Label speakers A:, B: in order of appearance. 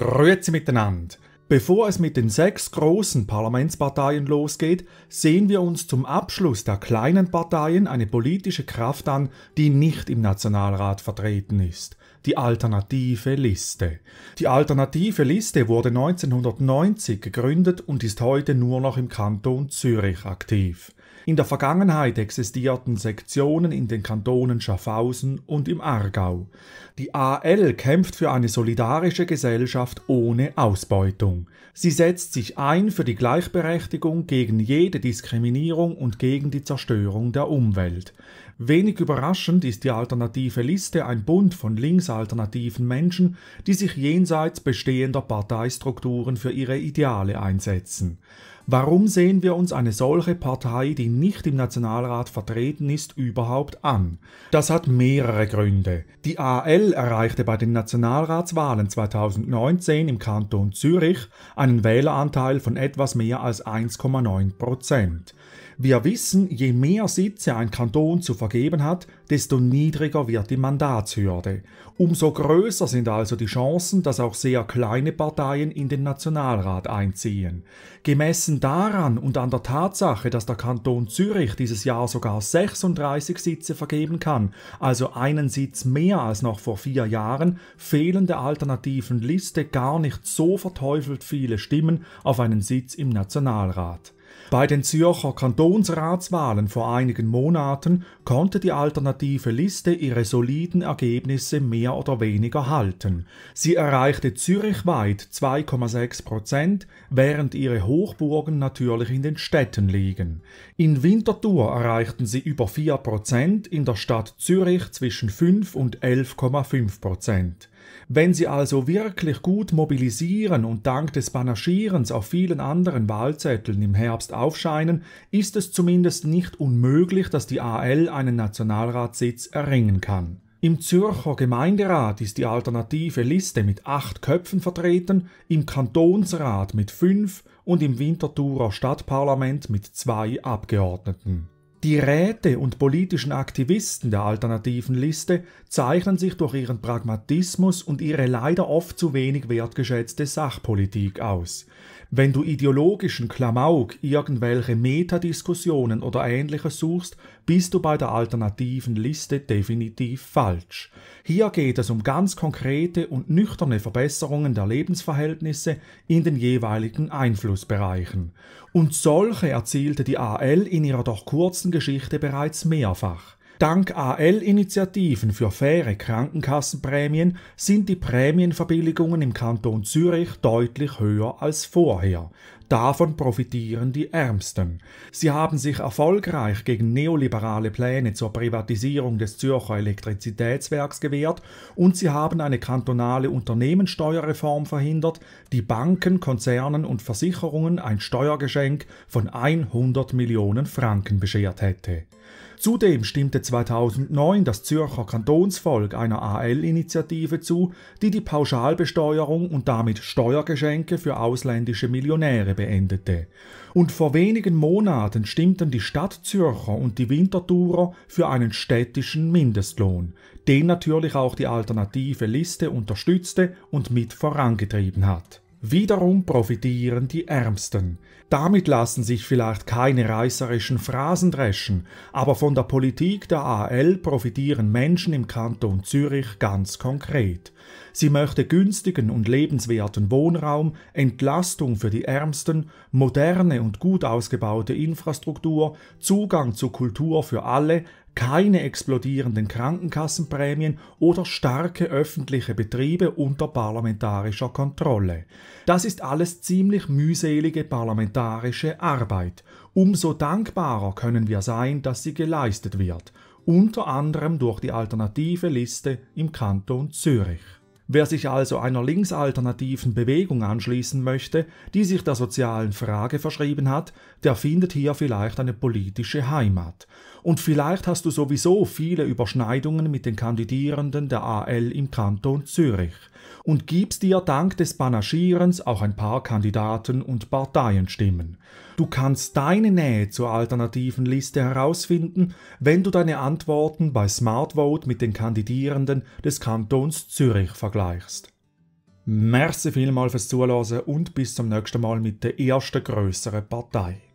A: Grüezi miteinander. Bevor es mit den sechs großen Parlamentsparteien losgeht, sehen wir uns zum Abschluss der kleinen Parteien eine politische Kraft an, die nicht im Nationalrat vertreten ist, die Alternative Liste. Die Alternative Liste wurde 1990 gegründet und ist heute nur noch im Kanton Zürich aktiv. In der Vergangenheit existierten Sektionen in den Kantonen Schaffhausen und im Aargau. Die AL kämpft für eine solidarische Gesellschaft ohne Ausbeutung. Sie setzt sich ein für die Gleichberechtigung gegen jede Diskriminierung und gegen die Zerstörung der Umwelt. Wenig überraschend ist die alternative Liste ein Bund von linksalternativen Menschen, die sich jenseits bestehender Parteistrukturen für ihre Ideale einsetzen. Warum sehen wir uns eine solche Partei, die nicht im Nationalrat vertreten ist, überhaupt an? Das hat mehrere Gründe. Die AL erreichte bei den Nationalratswahlen 2019 im Kanton Zürich einen Wähleranteil von etwas mehr als 1,9 Prozent. Wir wissen, je mehr Sitze ein Kanton zu vergeben hat, desto niedriger wird die Mandatshürde. Umso größer sind also die Chancen, dass auch sehr kleine Parteien in den Nationalrat einziehen. Gemessen daran und an der Tatsache, dass der Kanton Zürich dieses Jahr sogar 36 Sitze vergeben kann, also einen Sitz mehr als noch vor vier Jahren, fehlen der alternativen Liste gar nicht so verteufelt viele Stimmen auf einen Sitz im Nationalrat. Bei den Zürcher Kantonsratswahlen vor einigen Monaten konnte die alternative Liste ihre soliden Ergebnisse mehr oder weniger halten. Sie erreichte zürichweit 2,6 Prozent, während ihre Hochburgen natürlich in den Städten liegen. In Winterthur erreichten sie über 4 Prozent, in der Stadt Zürich zwischen 5 und 11,5 Prozent. Wenn sie also wirklich gut mobilisieren und dank des Banaschierens auf vielen anderen Wahlzetteln im Herbst aufscheinen, ist es zumindest nicht unmöglich, dass die AL einen Nationalratssitz erringen kann. Im Zürcher Gemeinderat ist die alternative Liste mit acht Köpfen vertreten, im Kantonsrat mit fünf und im Winterthurer Stadtparlament mit zwei Abgeordneten. Die Räte und politischen Aktivisten der alternativen Liste zeichnen sich durch ihren Pragmatismus und ihre leider oft zu wenig wertgeschätzte Sachpolitik aus. Wenn du ideologischen Klamauk, irgendwelche Metadiskussionen oder ähnliches suchst, bist du bei der alternativen Liste definitiv falsch. Hier geht es um ganz konkrete und nüchterne Verbesserungen der Lebensverhältnisse in den jeweiligen Einflussbereichen. Und solche erzielte die AL in ihrer doch kurzen Geschichte bereits mehrfach. Dank AL-Initiativen für faire Krankenkassenprämien sind die Prämienverbilligungen im Kanton Zürich deutlich höher als vorher. Davon profitieren die Ärmsten. Sie haben sich erfolgreich gegen neoliberale Pläne zur Privatisierung des Zürcher Elektrizitätswerks gewehrt und sie haben eine kantonale Unternehmenssteuerreform verhindert, die Banken, Konzernen und Versicherungen ein Steuergeschenk von 100 Millionen Franken beschert hätte. Zudem stimmte 2009 das Zürcher Kantonsvolk einer AL-Initiative zu, die die Pauschalbesteuerung und damit Steuergeschenke für ausländische Millionäre beendete. Und vor wenigen Monaten stimmten die Stadt Zürcher und die Winterthurer für einen städtischen Mindestlohn, den natürlich auch die alternative Liste unterstützte und mit vorangetrieben hat. Wiederum profitieren die Ärmsten. Damit lassen sich vielleicht keine reißerischen Phrasen dreschen, aber von der Politik der AL profitieren Menschen im Kanton Zürich ganz konkret. Sie möchte günstigen und lebenswerten Wohnraum, Entlastung für die Ärmsten, moderne und gut ausgebaute Infrastruktur, Zugang zu Kultur für alle, keine explodierenden Krankenkassenprämien oder starke öffentliche Betriebe unter parlamentarischer Kontrolle. Das ist alles ziemlich mühselige parlamentarische Arbeit. Umso dankbarer können wir sein, dass sie geleistet wird, unter anderem durch die alternative Liste im Kanton Zürich. Wer sich also einer linksalternativen Bewegung anschließen möchte, die sich der sozialen Frage verschrieben hat, der findet hier vielleicht eine politische Heimat. Und vielleicht hast du sowieso viele Überschneidungen mit den Kandidierenden der AL im Kanton Zürich und gibst dir dank des Banaschierens auch ein paar Kandidaten und Parteienstimmen. Du kannst deine Nähe zur alternativen Liste herausfinden, wenn du deine Antworten bei SmartVote mit den Kandidierenden des Kantons Zürich vergleichst. Merci vielmals fürs Zuhören und bis zum nächsten Mal mit der ersten größeren Partei.